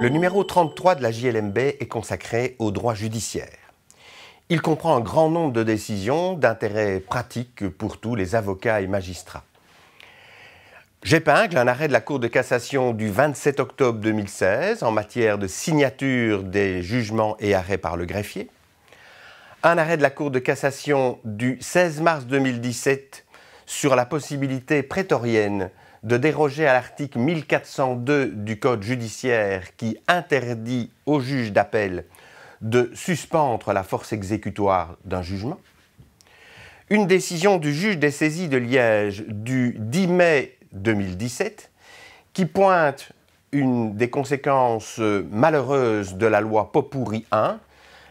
Le numéro 33 de la JLMB est consacré au droit judiciaire. Il comprend un grand nombre de décisions d'intérêt pratique pour tous les avocats et magistrats. J'épingle un arrêt de la Cour de cassation du 27 octobre 2016 en matière de signature des jugements et arrêts par le greffier un arrêt de la Cour de cassation du 16 mars 2017 sur la possibilité prétorienne de déroger à l'article 1402 du Code judiciaire qui interdit au juge d'appel de suspendre la force exécutoire d'un jugement. Une décision du juge des saisies de Liège du 10 mai 2017 qui pointe une des conséquences malheureuses de la loi Popouri 1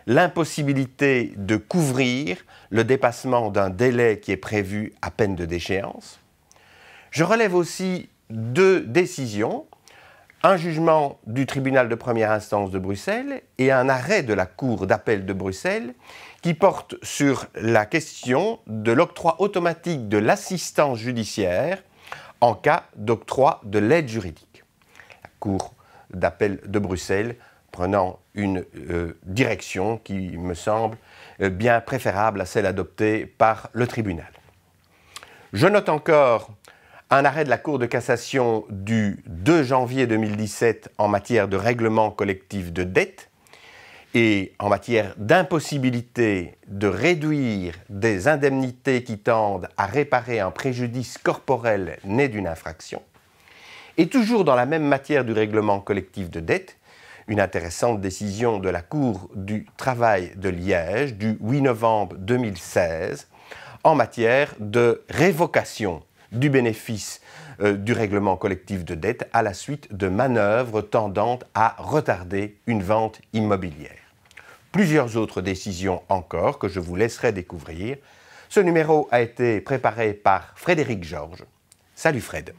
l'impossibilité de couvrir le dépassement d'un délai qui est prévu à peine de déchéance. Je relève aussi deux décisions, un jugement du tribunal de première instance de Bruxelles et un arrêt de la Cour d'appel de Bruxelles qui porte sur la question de l'octroi automatique de l'assistance judiciaire en cas d'octroi de l'aide juridique. La Cour d'appel de Bruxelles prenant une euh, direction qui me semble euh, bien préférable à celle adoptée par le tribunal. Je note encore un arrêt de la Cour de cassation du 2 janvier 2017 en matière de règlement collectif de dette et en matière d'impossibilité de réduire des indemnités qui tendent à réparer un préjudice corporel né d'une infraction. Et toujours dans la même matière du règlement collectif de dette, une intéressante décision de la Cour du travail de Liège du 8 novembre 2016 en matière de révocation du bénéfice euh, du règlement collectif de dette à la suite de manœuvres tendant à retarder une vente immobilière. Plusieurs autres décisions encore que je vous laisserai découvrir. Ce numéro a été préparé par Frédéric Georges. Salut Fred.